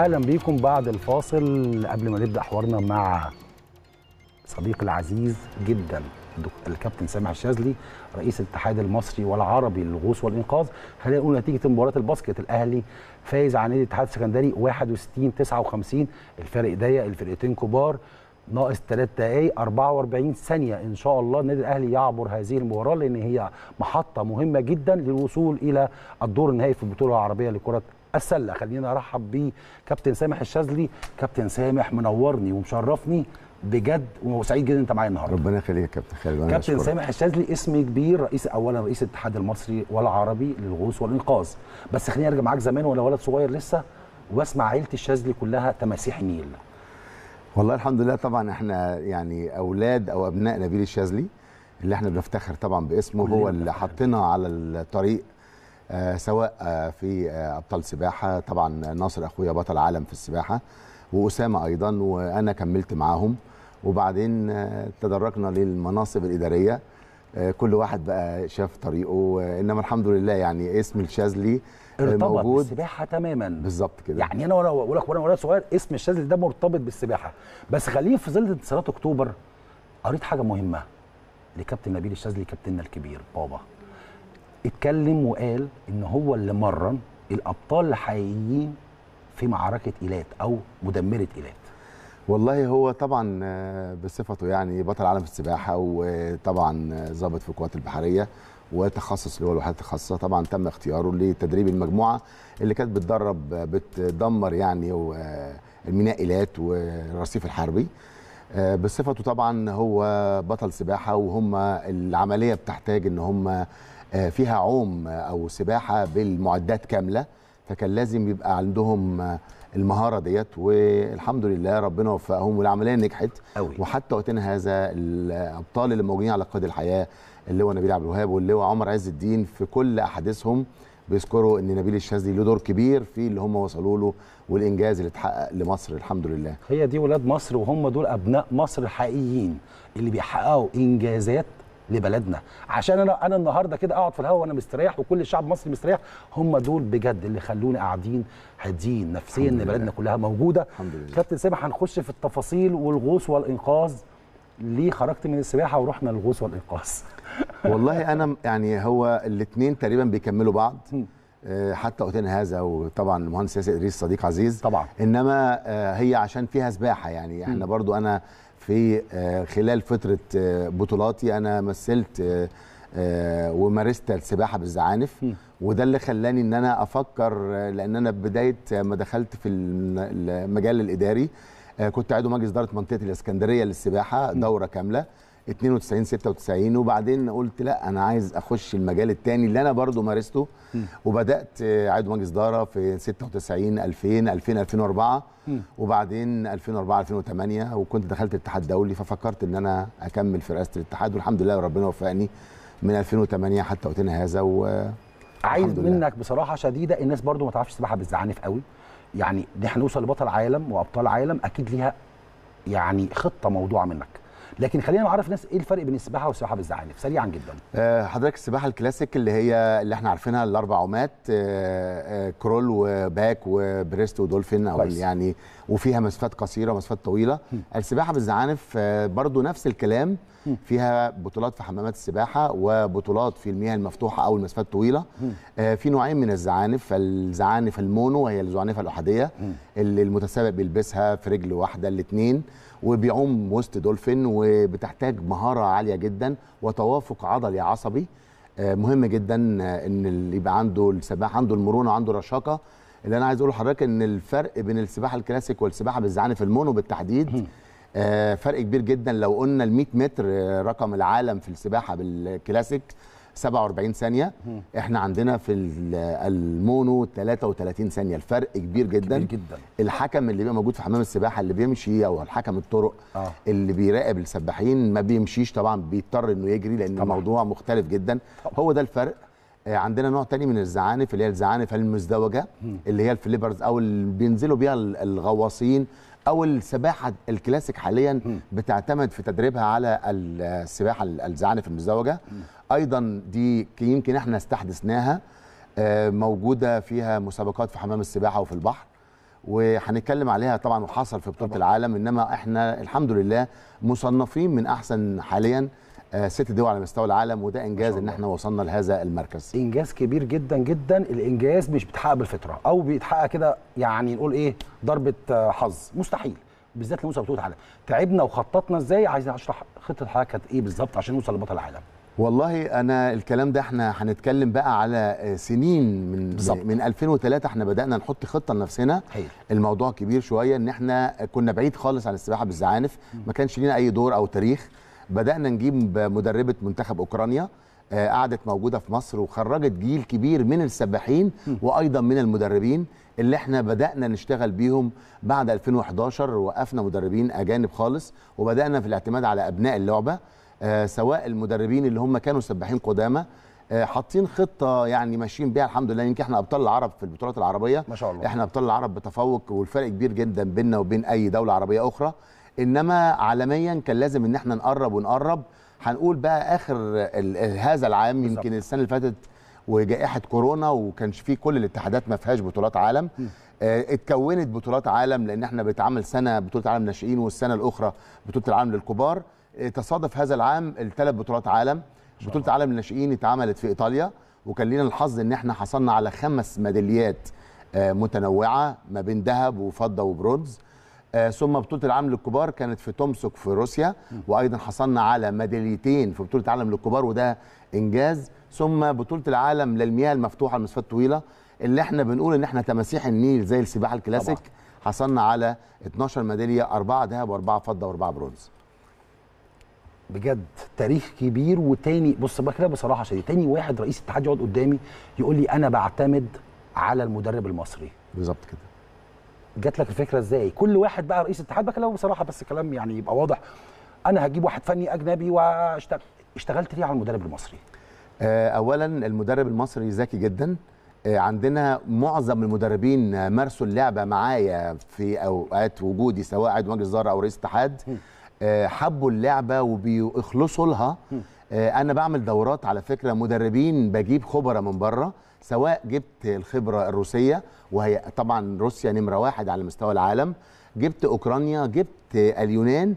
اهلا بيكم بعد الفاصل قبل ما نبدا حوارنا مع صديقي العزيز جدا الكابتن سامح الشاذلي رئيس الاتحاد المصري والعربي للغوص والانقاذ خلينا نقول نتيجه مباراه الباسكت الاهلي فايز على نادي الاتحاد السكندري 61 59 الفرق ضيق الفرقتين كبار ناقص 3 دقائق 44 ثانيه ان شاء الله النادي الاهلي يعبر هذه المباراه لان هي محطه مهمه جدا للوصول الى الدور النهائي في البطوله العربيه لكره السله خلينا ارحب بكابتن سامح الشاذلي كابتن سامح منورني ومشرفني بجد وسعيد جدا انت معايا النهارده ربنا يخليك يا كابتن خالد كابتن سامح الشاذلي اسم كبير رئيس اولا رئيس الاتحاد المصري والعربي للغوص والانقاذ بس خليني ارجع معاك زمان وانا ولد صغير لسه واسمع عيله الشاذلي كلها تماسيح نيل والله الحمد لله طبعا احنا يعني اولاد او ابناء نبيل الشاذلي اللي احنا بنفتخر طبعا باسمه هو اللي حطينا على الطريق آه، سواء آه، في آه، ابطال سباحه طبعا ناصر اخويا بطل عالم في السباحه واسامه ايضا وانا كملت معاهم وبعدين تدرجنا للمناصب الاداريه كل واحد بقى شاف طريقه انما الحمد لله يعني اسم الشاذلي ارتبط بالسباحه تماما بالظبط كده يعني انا وانا بقول لك وانا وانا صغير اسم الشاذلي ده مرتبط بالسباحه بس خليني في ظل انتصارات اكتوبر قريت حاجه مهمه لكابتن نبيل الشاذلي كابتننا الكبير بابا اتكلم وقال ان هو اللي مرن الابطال الحقيقيين في معركه ايلات او مدمره ايلات والله هو طبعا آه، بصفته يعني بطل عالم في السباحه وطبعا ضابط آه، في القوات البحريه وتخصص اللي هو الوحدات الخاصه طبعا تم اختياره لتدريب المجموعه اللي كانت بتدرب آه، بتدمر يعني الميناء ايلات والرصيف الحربي بصفته طبعا هو بطل سباحه وهم العمليه بتحتاج ان هم آه، فيها عوم او سباحه بالمعدات كامله فكان لازم يبقى عندهم آه، المهاره ديت والحمد لله ربنا وفقهم والعمليه نجحت أوي. وحتى وقتنا هذا الابطال اللي موجودين على قيد الحياه اللواء نبيل عبد الوهاب واللواء عمر عز الدين في كل احاديثهم بيذكروا ان نبيل الشاذلي له دور كبير في اللي هم وصلوا له والانجاز اللي اتحقق لمصر الحمد لله هي دي ولاد مصر وهم دول ابناء مصر الحقيقيين اللي بيحققوا انجازات لبلدنا عشان انا انا النهارده كده اقعد في الهواء وانا مستريح وكل الشعب المصري مستريح هم دول بجد اللي خلوني قاعدين هادين نفسيا ان بلدنا كلها موجوده الحمد لله. كابتن سامح هنخش في التفاصيل والغوص والانقاذ ليه خرجت من السباحه ورحنا للغوص والانقاذ والله انا يعني هو الاثنين تقريبا بيكملوا بعض آه، حتى اوتين هذا وطبعا المهندس ياسر ادريس صديق عزيز طبعا انما آه، هي عشان فيها سباحه يعني احنا برضو انا في آه، خلال فتره آه، بطولاتي انا مثلت آه، ومارست السباحه بالزعانف وده اللي خلاني ان انا افكر لان انا بدايه ما دخلت في المجال الاداري كنت عضو مجلس اداره منطقه الاسكندريه للسباحه دوره كامله 92 96 وبعدين قلت لا انا عايز اخش المجال الثاني اللي انا برضو مارسته م. وبدات آه، عضو مجلس اداره في 96 2000 2000 2004 م. وبعدين 2004 2008 وكنت دخلت الاتحاد الدولي ففكرت ان انا اكمل في رئاسه الاتحاد والحمد لله ربنا وفقني من 2008 حتى وقتنا هذا و عايز منك بصراحه شديده الناس برضو ما تعرفش السباحه بتزعنف قوي يعني دي هنوصل لبطل عالم وابطال عالم اكيد ليها يعني خطه موضوعه منك لكن خلينا نعرف ناس ايه الفرق بين السباحه والسباحه بالزعانف سريعا جدا آه حضرتك السباحه الكلاسيك اللي هي اللي احنا عارفينها الاربع عومات آه آه كرول وباك وبريست ودولفين او يعني وفيها مسافات قصيره ومسافات طويله م. السباحه بالزعانف آه، برضو نفس الكلام فيها بطولات في حمامات السباحه وبطولات في المياه المفتوحه او المسافات الطويله آه، في نوعين من الزعانف الزعانف المونو وهي الزعانفه الاحاديه اللي المتسابق بيلبسها في رجل واحده الاثنين وبيعوم وسط دولفين وبتحتاج مهاره عاليه جدا وتوافق عضلي عصبي آه، مهم جدا آه، ان اللي يبقى عنده السباح عنده المرونه وعنده الرشاقه اللي انا عايز اقوله لحضرتك ان الفرق بين السباحه الكلاسيك والسباحه بالزعانف المونو بالتحديد آه، فرق كبير جدا لو قلنا ال 100 متر رقم العالم في السباحه بالكلاسيك 47 ثانيه احنا عندنا في المونو 33 ثانيه الفرق كبير جدا كبير جدا الحكم اللي بيبقى موجود في حمام السباحه اللي بيمشي او الحكم الطرق آه. اللي بيراقب السباحين ما بيمشيش طبعا بيضطر انه يجري لان طبعا. الموضوع مختلف جدا طبعا. هو ده الفرق آه، عندنا نوع تاني من الزعانف اللي هي الزعانف المزدوجه اللي هي الفليبرز او اللي بينزلوا بيها الغواصين او السباحه الكلاسيك حاليا بتعتمد في تدريبها على السباحه الزعانف المزدوجه ايضا دي يمكن احنا استحدثناها آه، موجوده فيها مسابقات في حمام السباحه وفي البحر وهنتكلم عليها طبعا وحصل في بطوله العالم انما احنا الحمد لله مصنفين من احسن حاليا آه، ست دول على مستوى العالم وده انجاز ان احنا وصلنا لهذا المركز انجاز كبير جدا جدا الانجاز مش بيتحقق بالفطره او بيتحقق كده يعني نقول ايه ضربه آه، حظ مستحيل بالذات لموسى بطوله العالم تعبنا وخططنا ازاي عايز اشرح خطه الحركه ايه بالظبط عشان نوصل لبطل العالم والله انا الكلام ده احنا هنتكلم بقى على سنين من بالزبط. من 2003 احنا بدانا نحط خطه لنفسنا الموضوع كبير شويه ان احنا كنا بعيد خالص عن السباحه بالزعانف ما كانش لينا اي دور او تاريخ بدانا نجيب مدربه منتخب اوكرانيا آه، قعدت موجوده في مصر وخرجت جيل كبير من السباحين وايضا من المدربين اللي احنا بدانا نشتغل بيهم بعد 2011 وقفنا مدربين اجانب خالص وبدانا في الاعتماد على ابناء اللعبه آه، سواء المدربين اللي هم كانوا سباحين قدامى آه، حاطين خطه يعني ماشيين بيها الحمد لله يمكن احنا ابطال العرب في البطولات العربيه ما شاء الله احنا ابطال العرب بتفوق والفرق كبير جدا بيننا وبين اي دوله عربيه اخرى انما عالميا كان لازم ان احنا نقرب ونقرب هنقول بقى اخر هذا العام يمكن السنه اللي فاتت وجائحه كورونا وكانش في كل الاتحادات ما فيهاش بطولات عالم آه، اتكونت بطولات عالم لان احنا بنتعامل سنه بطوله عالم ناشئين والسنه الاخرى بطوله العالم للكبار تصادف هذا العام الثلاث بطولات عالم بطوله عالم الناشئين اتعملت في ايطاليا وكان لنا الحظ ان احنا حصلنا على خمس ميداليات آه، متنوعه ما بين ذهب وفضه وبرونز آه، ثم بطوله العالم للكبار كانت في تومسك في روسيا وايضا حصلنا على ميداليتين في بطوله العالم للكبار وده انجاز ثم بطوله العالم للمياه المفتوحه المسافات الطويله اللي احنا بنقول ان احنا تماسيح النيل زي السباحه الكلاسيك حصلنا على 12 ميداليه اربعه ذهب واربعه فضه واربعه برونز بجد تاريخ كبير وتاني بص كده بصراحه شديد تاني واحد رئيس اتحاد يقعد قدامي يقول لي انا بعتمد على المدرب المصري بالظبط كده جات لك الفكره ازاي كل واحد بقى رئيس اتحاد بكلمه بصراحه بس كلام يعني يبقى واضح انا هجيب واحد فني اجنبي واشتغل اشتغلت ليه على المدرب المصري آه، اولا المدرب المصري ذكي جدا آه، عندنا معظم المدربين مارسوا اللعبه معايا في اوقات وجودي سواء عضو مجلس اداره او رئيس اتحاد آه، حبوا اللعبه وبيخلصوا لها آه، انا بعمل دورات على فكره مدربين بجيب خبراء من بره سواء جبت الخبره الروسيه وهي طبعا روسيا نمره واحد على مستوى العالم جبت اوكرانيا جبت اليونان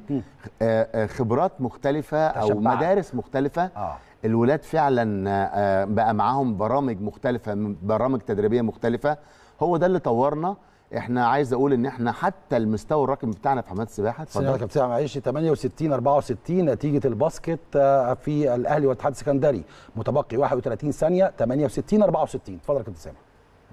آه، خبرات مختلفه او مدارس مختلفه الولاد فعلا بقى معاهم برامج مختلفه برامج تدريبيه مختلفه هو ده اللي طورنا احنا عايز اقول ان احنا حتى المستوى الرقم بتاعنا في حمامات السباحه اتفضل يا كابتن معلش 68 64 نتيجه الباسكت آه، في الاهلي والاتحاد السكندري متبقي 31 ثانيه 68 64 اتفضل يا كابتن سامي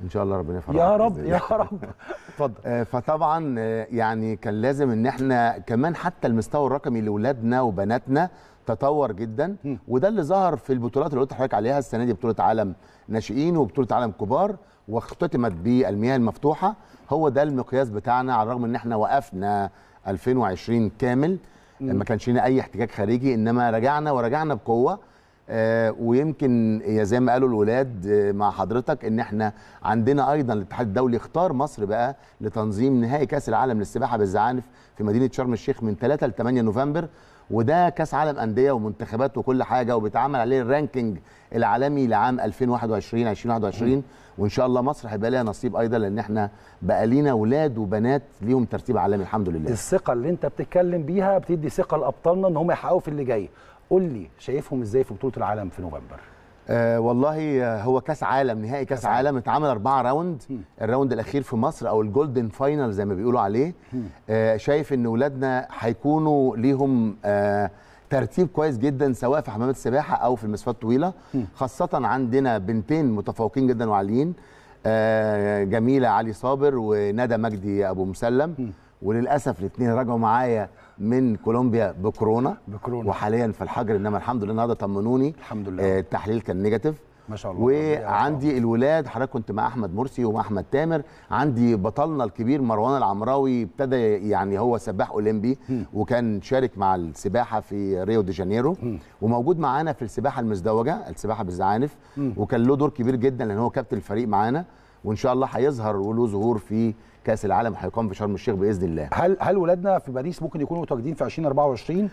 ان شاء الله ربنا يفرحك يا رب يا رب اتفضل آه، فطبعا آه، يعني كان لازم ان احنا كمان حتى المستوى الرقمي لاولادنا وبناتنا تطور جدا وده اللي ظهر في البطولات اللي قلت لحضرتك عليها السنه دي بطوله عالم ناشئين وبطوله عالم كبار واختتمت بالمياه المفتوحه هو ده المقياس بتاعنا على الرغم ان احنا وقفنا 2020 كامل ما كانش لنا اي احتكاك خارجي انما رجعنا ورجعنا بقوه آه، ويمكن ويمكن زي ما قالوا الولاد آه، مع حضرتك ان احنا عندنا ايضا الاتحاد الدولي اختار مصر بقى لتنظيم نهائي كاس العالم للسباحه بالزعانف في مدينه شرم الشيخ من 3 ل 8 نوفمبر وده كاس عالم انديه ومنتخبات وكل حاجه وبيتعمل عليه الرانكينج العالمي لعام 2021 2021 وان شاء الله مصر هيبقى لها نصيب ايضا لان احنا بقى لينا ولاد وبنات ليهم ترتيب عالمي الحمد لله الثقه اللي انت بتتكلم بيها بتدي ثقه لابطالنا ان هم يحققوا في اللي جاي قول لي شايفهم ازاي في بطوله العالم في نوفمبر آه والله هو كاس عالم نهائي كاس عالم اتعمل اربعه راوند الراوند الاخير في مصر او الجولدن فاينل زي ما بيقولوا عليه آه شايف ان ولادنا هيكونوا ليهم آه ترتيب كويس جدا سواء في حمامات السباحه او في المسافات الطويله خاصه عندنا بنتين متفوقين جدا وعاليين آه جميله علي صابر وندى مجدي ابو مسلم وللاسف الاثنين رجعوا معايا من كولومبيا بكورونا بكورونا وحاليا في الحجر انما الحمد لله النهارده طمنوني الحمد لله آه التحليل كان نيجاتيف ما شاء الله وعندي الولاد حضرتك كنت مع احمد مرسي ومع احمد تامر عندي بطلنا الكبير مروان العمراوي ابتدى يعني هو سباح اولمبي وكان شارك مع السباحه في ريو دي جانيرو وموجود معانا في السباحه المزدوجه السباحه بالزعانف وكان له دور كبير جدا لان هو كابتن الفريق معانا وان شاء الله هيظهر وله ظهور في كاس العالم هيقام في شرم الشيخ باذن الله هل هل ولادنا في باريس ممكن يكونوا متواجدين في 2024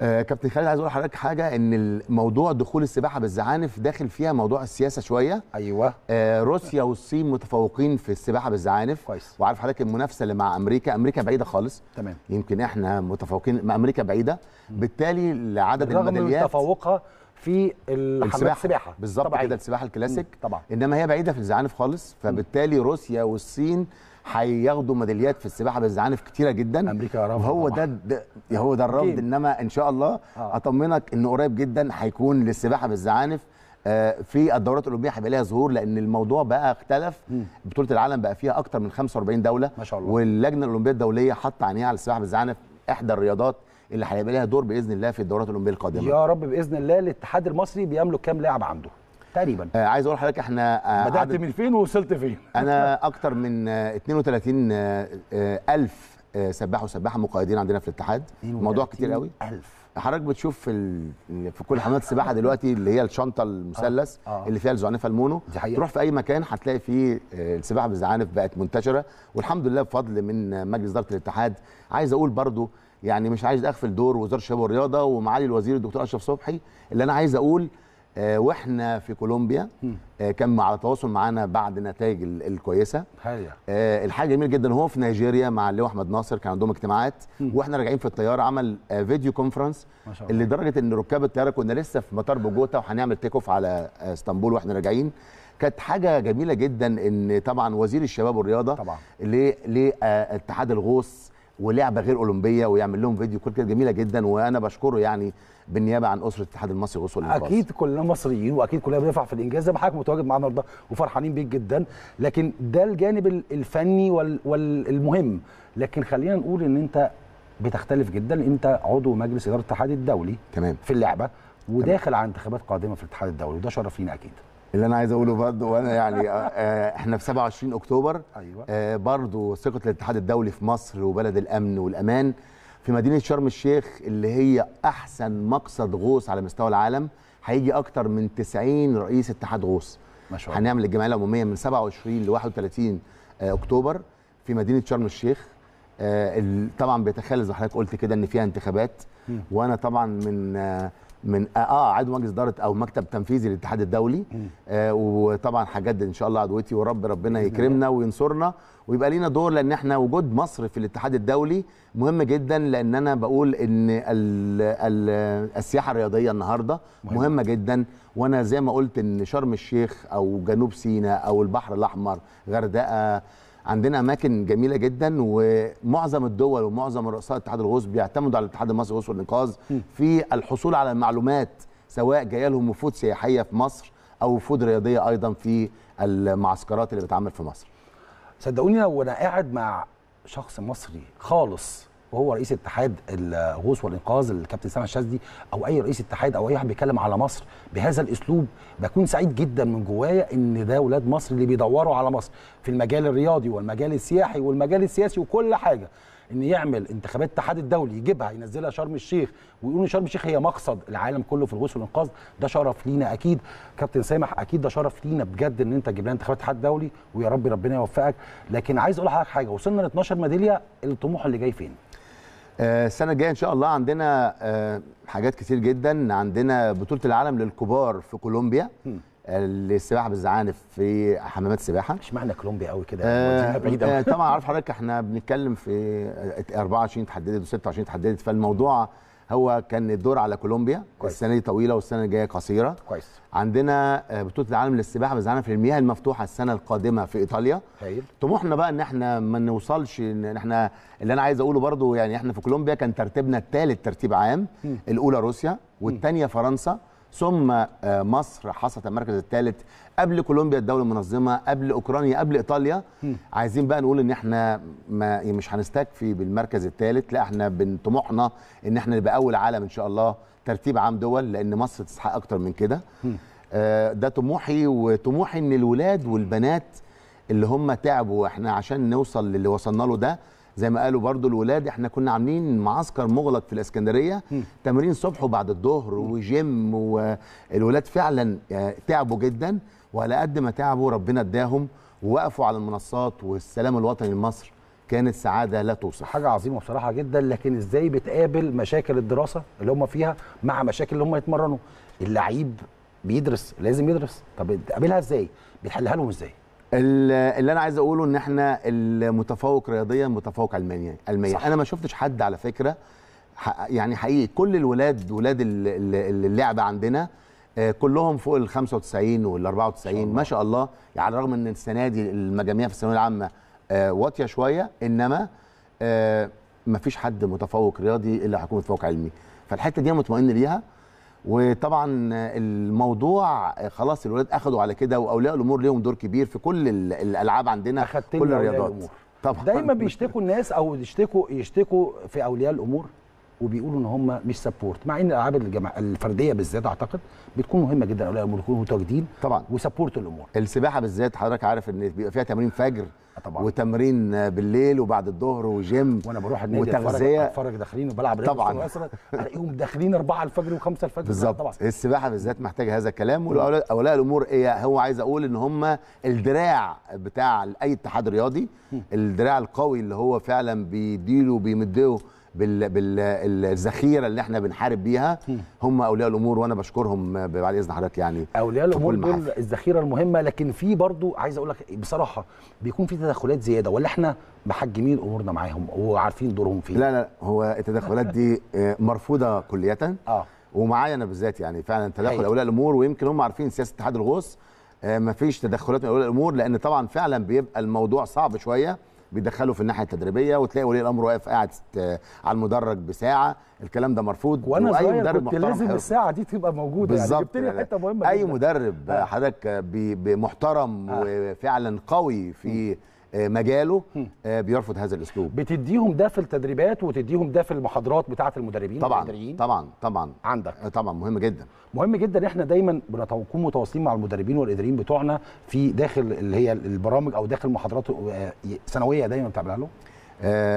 آه كابتن خالد عايز اقول لحضرتك حاجه ان موضوع دخول السباحه بالزعانف داخل فيها موضوع السياسه شويه ايوه آه روسيا والصين متفوقين في السباحه بالزعانف كويس وعارف حضرتك المنافسه اللي مع امريكا امريكا بعيده خالص تمام يمكن احنا متفوقين امريكا بعيده بالتالي لعدد الميداليات رغم تفوقها في السباحه, السباحة. بالظبط كده السباحه الكلاسيك طبعا انما هي بعيده في الزعانف خالص فبالتالي روسيا والصين هياخدوا ميداليات في السباحه بالزعانف كتيره جدا امريكا يا هو ده, ده هو ده الرفض انما ان شاء الله آه. اطمنك ان قريب جدا هيكون للسباحه بالزعانف آه، في الدورات الاولمبيه هيبقى ليها ظهور لان الموضوع بقى اختلف بطوله العالم بقى فيها اكتر من 45 دوله ما شاء الله واللجنه الاولمبيه الدوليه حاطه عينيها على السباحه بالزعانف احدى الرياضات اللي هيبقى لها دور باذن الله في الدورات الاولمبيه القادمه يا رب باذن الله الاتحاد المصري بيملك كام لاعب عنده تقريبا آه عايز اقول لحضرتك احنا آه بدات من فين ووصلت فين انا اكتر من آه 32 آه،, آه الف آه سباح وسباحه مقيدين عندنا في الاتحاد موضوع كتير قوي 1000 حضرتك بتشوف في ال... في كل حمامات السباحه دلوقتي اللي هي الشنطه المثلث آه. آه. اللي فيها الزعنفه المونو دي حقيقة. تروح في اي مكان هتلاقي فيه آه، السباحه بالزعانف بقت منتشره والحمد لله بفضل من آه، مجلس اداره الاتحاد عايز اقول برضو يعني مش عايز اغفل دور وزاره الشباب والرياضه ومعالي الوزير الدكتور اشرف صبحي اللي انا عايز اقول آه، واحنا في كولومبيا آه، كان على تواصل معانا بعد النتائج الكويسه آه الحاجه جميله جدا هو في نيجيريا مع اللي هو احمد ناصر كان عندهم اجتماعات واحنا راجعين في الطياره عمل آه، فيديو كونفرنس لدرجه ان ركاب الطياره كنا لسه في مطار بوجوتا وهنعمل تيك اوف على اسطنبول واحنا راجعين كانت حاجه جميله جدا ان طبعا وزير الشباب والرياضه طبعا لاتحاد الغوص ولعبه غير اولمبيه ويعمل لهم فيديو كل كده جميله جدا وانا بشكره يعني بالنيابه عن اسره الاتحاد المصري واسره اكيد كلنا مصريين واكيد كلنا بنفرح في الانجاز زي ما حضرتك متواجد معانا النهارده وفرحانين بيك جدا لكن ده الجانب الفني والمهم لكن خلينا نقول ان انت بتختلف جدا انت عضو مجلس اداره الاتحاد الدولي تمام في اللعبه وداخل على انتخابات قادمه في الاتحاد الدولي وده شرف لينا اكيد اللي انا عايز اقوله برضه وانا يعني آه، آه، احنا في 27 اكتوبر ايوه آه، برضه ثقه الاتحاد الدولي في مصر وبلد الامن والامان في مدينه شرم الشيخ اللي هي احسن مقصد غوص على مستوى العالم هيجي اكتر من 90 رئيس اتحاد غوص ما شاء الله هنعمل الجمعيه العموميه من 27 ل 31 اكتوبر في مدينه شرم الشيخ طبعا بيتخيل زي ما حضرتك قلت كده ان فيها انتخابات وانا طبعا من من آه،, اه عضو مجلس اداره او مكتب تنفيذي للاتحاد الدولي آه وطبعا حاجات ان شاء الله عدوتي ورب ربنا يكرمنا وينصرنا ويبقى لينا دور لان احنا وجود مصر في الاتحاد الدولي مهم جدا لان انا بقول ان الـ الـ السياحه الرياضيه النهارده مهم. مهمه جدا وانا زي ما قلت ان شرم الشيخ او جنوب سيناء او البحر الاحمر غردقه عندنا اماكن جميله جدا ومعظم الدول ومعظم رؤساء الاتحاد الغوص بيعتمدوا على الاتحاد المصري للغوص والانقاذ في الحصول على المعلومات سواء جايه لهم وفود سياحيه في مصر او وفود رياضيه ايضا في المعسكرات اللي بتعمل في مصر صدقوني لو انا قاعد مع شخص مصري خالص وهو رئيس اتحاد الغوص والانقاذ الكابتن سامح الشاذلي او اي رئيس اتحاد او اي واحد بيتكلم على مصر بهذا الاسلوب بكون سعيد جدا من جوايا ان ده ولاد مصر اللي بيدوروا على مصر في المجال الرياضي والمجال السياحي والمجال السياسي وكل حاجه ان يعمل انتخابات الاتحاد الدولي يجيبها ينزلها شرم الشيخ ويقول ان شرم الشيخ هي مقصد العالم كله في الغوص والانقاذ ده شرف لينا اكيد كابتن سامح اكيد ده شرف لينا بجد ان انت تجيب لنا انتخابات الاتحاد الدولي ويا رب ربنا يوفقك لكن عايز اقول لحضرتك حاجه وصلنا ل 12 ميداليه الطموح اللي جاي فين آه، السنه الجايه ان شاء الله عندنا آه، حاجات كتير جدا عندنا بطوله العالم للكبار في كولومبيا للسباحه آه، بالزعانف في حمامات السباحه مش معنى كولومبيا قوي كده آه بعيده آه طبعا عارف حضرتك احنا بنتكلم في 24 تحددت و26 تحددت فالموضوع هو كان الدور على كولومبيا كويس. السنه دي طويله والسنه الجايه قصيره كويس عندنا آه، بطوله العالم للسباحه بس في المياه المفتوحه السنه القادمه في ايطاليا هايل طيب. طموحنا بقى ان احنا ما نوصلش ان احنا اللي انا عايز اقوله برضو يعني احنا في كولومبيا كان ترتيبنا الثالث ترتيب عام م. الاولى روسيا والثانيه فرنسا ثم آه، مصر حصلت المركز الثالث قبل كولومبيا الدوله المنظمه قبل اوكرانيا قبل ايطاليا عايزين بقى نقول ان احنا ما يعني مش هنستكفي بالمركز الثالث لا احنا طموحنا ان احنا نبقى اول عالم ان شاء الله ترتيب عام دول لان مصر تستحق اكتر من كده آه، ده طموحي وطموحي ان الولاد والبنات اللي هم تعبوا احنا عشان نوصل للي وصلنا له ده زي ما قالوا برضو الولاد احنا كنا عاملين معسكر مغلق في الاسكندريه م. تمرين صبح وبعد الظهر وجيم والولاد فعلا آه، تعبوا جدا وعلى قد ما تعبوا ربنا اداهم ووقفوا على المنصات والسلام الوطني لمصر كانت سعاده لا توصف حاجه عظيمه بصراحه جدا لكن ازاي بتقابل مشاكل الدراسه اللي هم فيها مع مشاكل اللي هم يتمرنوا اللعيب بيدرس لازم يدرس طب بتقابلها ازاي بتحلها لهم ازاي اللي انا عايز اقوله ان احنا المتفوق رياضيا متفوق علميا علميا انا ما شفتش حد على فكره يعني حقيقي كل الولاد ولاد اللعبه عندنا آه، كلهم فوق ال 95 وال 94 ما شاء الله يعني على الرغم ان السنه دي المجاميع في الثانويه العامه آه، واطيه شويه انما آه، ما فيش حد متفوق رياضي الا هيكون متفوق علمي فالحته دي انا مطمئن ليها وطبعا الموضوع خلاص الولاد اخذوا على كده واولياء الامور ليهم دور كبير في كل الالعاب عندنا كل الرياضات طبعا دايما بيشتكوا الناس او يشتكوا يشتكوا في اولياء الامور وبيقولوا ان هم مش سبورت مع ان الالعاب الفرديه بالذات اعتقد بتكون مهمه جدا اولياء الامور يكونوا متواجدين طبعا وسبورت الامور السباحه بالذات حضرتك عارف ان بيبقى فيها تمرين فجر آه، طبعا وتمرين بالليل وبعد الظهر وجيم وانا بروح النادي وتغذيه اتفرج داخلين وبلعب طبعا الاقيهم داخلين 4 الفجر و5 الفجر بالظبط طبعا السباحه بالذات محتاجه هذا الكلام واولياء الامور ايه هو عايز اقول ان هم الدراع بتاع اي اتحاد رياضي الدراع القوي اللي هو فعلا بيديله بيمديه بالذخيره اللي احنا بنحارب بيها هم اولياء الامور وانا بشكرهم بعد اذن حضرتك يعني اولياء الامور دول الذخيره المهمه لكن في برضو عايز اقول لك بصراحه بيكون في تدخلات زياده ولا احنا محجمين امورنا معاهم وعارفين دورهم فين لا لا هو التدخلات دي آه، مرفوضه كليه اه ومعايا انا بالذات يعني فعلا تدخل اولياء الامور ويمكن هم عارفين سياسه اتحاد الغوص آه، مفيش تدخلات من اولياء الامور لان طبعا فعلا بيبقى الموضوع صعب شويه بيدخله في الناحيه التدريبيه وتلاقي ولي الامر واقف قاعد على المدرج بساعه الكلام ده مرفوض وانا واي مدرب كنت لازم الساعه دي تبقى موجوده يعني. بالظبط يعني حته مهمه اي مدرب آه. حضرتك بمحترم آه. وفعلا قوي في آه، مجاله آه، بيرفض هذا الاسلوب بتديهم ده في التدريبات وتديهم ده في المحاضرات بتاعه المدربين طبعا طبعا طبعا عندك آه، طبعا مهم جدا مهم جدا احنا دايما بنكون متواصلين مع المدربين والاداريين بتوعنا في داخل اللي هي البرامج او داخل محاضرات سنويه دايما بتعملها له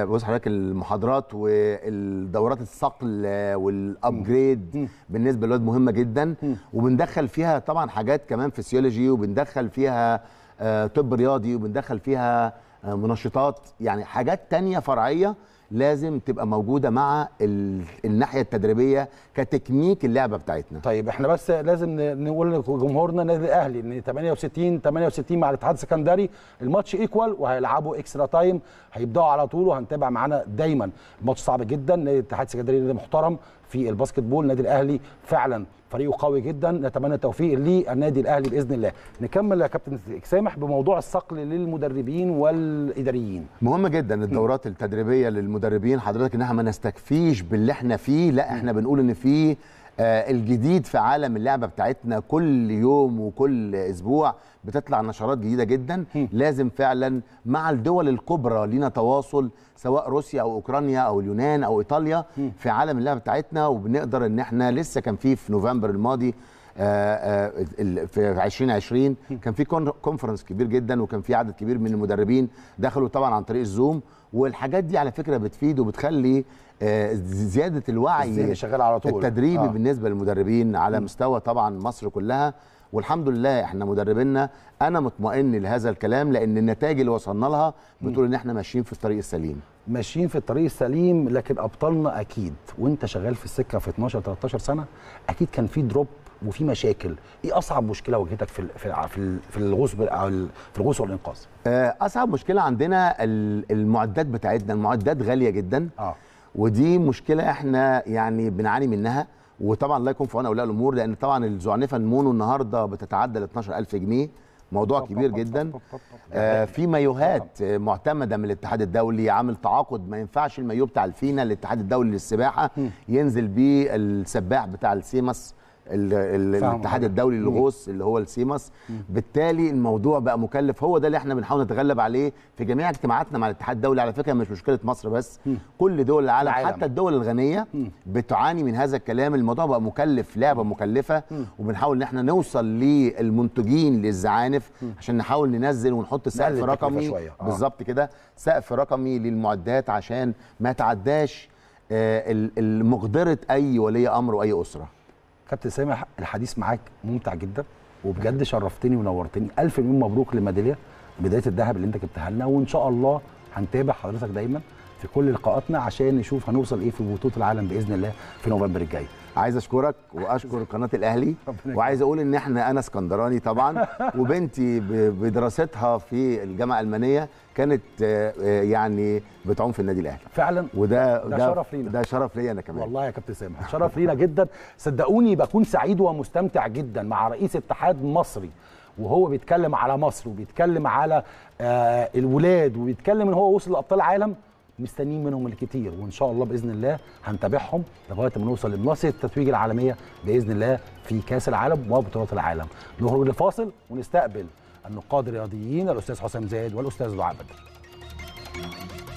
بص حضرتك المحاضرات والدورات الصقل والابجريد بالنسبه للواد مهمه جدا وبندخل فيها طبعا حاجات كمان فسيولوجي وبندخل فيها آه، طب رياضي وبندخل فيها آه، منشطات يعني حاجات تانية فرعية لازم تبقى موجودة مع الناحية التدريبية كتكنيك اللعبة بتاعتنا طيب احنا بس لازم نقول لجمهورنا النادي الاهلي ان 68 68 مع الاتحاد السكندري الماتش ايكوال وهيلعبوا اكسترا تايم هيبداوا على طول وهنتابع معانا دايما الماتش صعب جدا نادي الاتحاد السكندري نادي محترم في الباسكت بول النادي الاهلي فعلا فريقه قوي جدا نتمنى التوفيق للنادي الاهلي باذن الله نكمل يا كابتن سامح بموضوع الصقل للمدربين والاداريين مهم جدا الدورات التدريبيه للمدربين حضرتك ان احنا ما نستكفيش باللي احنا فيه لا احنا بنقول ان في آه، الجديد في عالم اللعبه بتاعتنا كل يوم وكل اسبوع بتطلع نشرات جديده جدا لازم فعلا مع الدول الكبرى لينا تواصل سواء روسيا او اوكرانيا او اليونان او ايطاليا في عالم اللعبه بتاعتنا وبنقدر ان احنا لسه كان في في نوفمبر الماضي آه، آه، في 2020 كان في كونفرنس كبير جدا وكان في عدد كبير من المدربين دخلوا طبعا عن طريق الزوم والحاجات دي على فكره بتفيد وبتخلي آه، زياده الوعي شغال على طول التدريبي آه. بالنسبه للمدربين على مستوى طبعا مصر كلها والحمد لله احنا مدربينا انا مطمئن لهذا الكلام لان النتائج اللي وصلنا لها بتقول ان احنا ماشيين في الطريق السليم ماشيين في الطريق السليم لكن ابطالنا اكيد وانت شغال في السكه في 12 13 سنه اكيد كان في دروب وفي مشاكل ايه اصعب مشكله واجهتك في في في الغوص او في الغوص والانقاذ آه، اصعب مشكله عندنا المعدات بتاعتنا المعدات غاليه جدا آه. ودي مشكله احنا يعني بنعاني منها وطبعا لا يكون في عون اولياء الامور لان طبعا الزعنفه المونو النهارده بتتعدى ال 12000 جنيه موضوع كبير جدا آه في مايوهات معتمده من الاتحاد الدولي عامل تعاقد ما ينفعش المايو بتاع الفينا الاتحاد الدولي للسباحه ينزل بيه السباح بتاع السيمس الاتحاد الدولي للغوص اللي هو السيماس بالتالي الموضوع بقى مكلف هو ده اللي احنا بنحاول نتغلب عليه في جميع اجتماعاتنا مع الاتحاد الدولي على فكره مش مشكله مصر بس كل دول العالم حتى الدول الغنيه بتعاني من هذا الكلام الموضوع بقى مكلف لعبه مكلفه وبنحاول ان احنا نوصل للمنتجين للزعانف عشان نحاول ننزل ونحط سقف رقمي آه. بالظبط كده سقف رقمي للمعدات عشان ما تعداش آه، مقدره اي ولي امر واي اسره كابتن سامح الحديث معاك ممتع جدا وبجد شرفتني ونورتني الف مليون مبروك لميداليه بدايه الذهب اللي انت جبتها لنا وان شاء الله هنتابع حضرتك دايما في كل لقاءاتنا عشان نشوف هنوصل ايه في بطوله العالم باذن الله في نوفمبر الجاي عايز اشكرك واشكر قناه الاهلي وعايز اقول ان احنا انا اسكندراني طبعا وبنتي بدراستها في الجامعه الالمانيه كانت آه، آه، يعني بتعوم في النادي الاهلي فعلا وده ده, ده شرف لينا ده شرف ليا انا كمان والله يا كابتن سامح شرف لينا جدا صدقوني بكون سعيد ومستمتع جدا مع رئيس اتحاد مصري وهو بيتكلم على مصر وبيتكلم على آه، الولاد وبيتكلم ان هو وصل لابطال العالم مستنيين منهم الكتير وان شاء الله باذن الله هنتابعهم لغايه ما نوصل لمنصه التتويج العالميه باذن الله في كاس العالم وبطولات العالم نخرج لفاصل ونستقبل النقاد الرياضيين الاستاذ حسام زايد والاستاذ دعاء بدر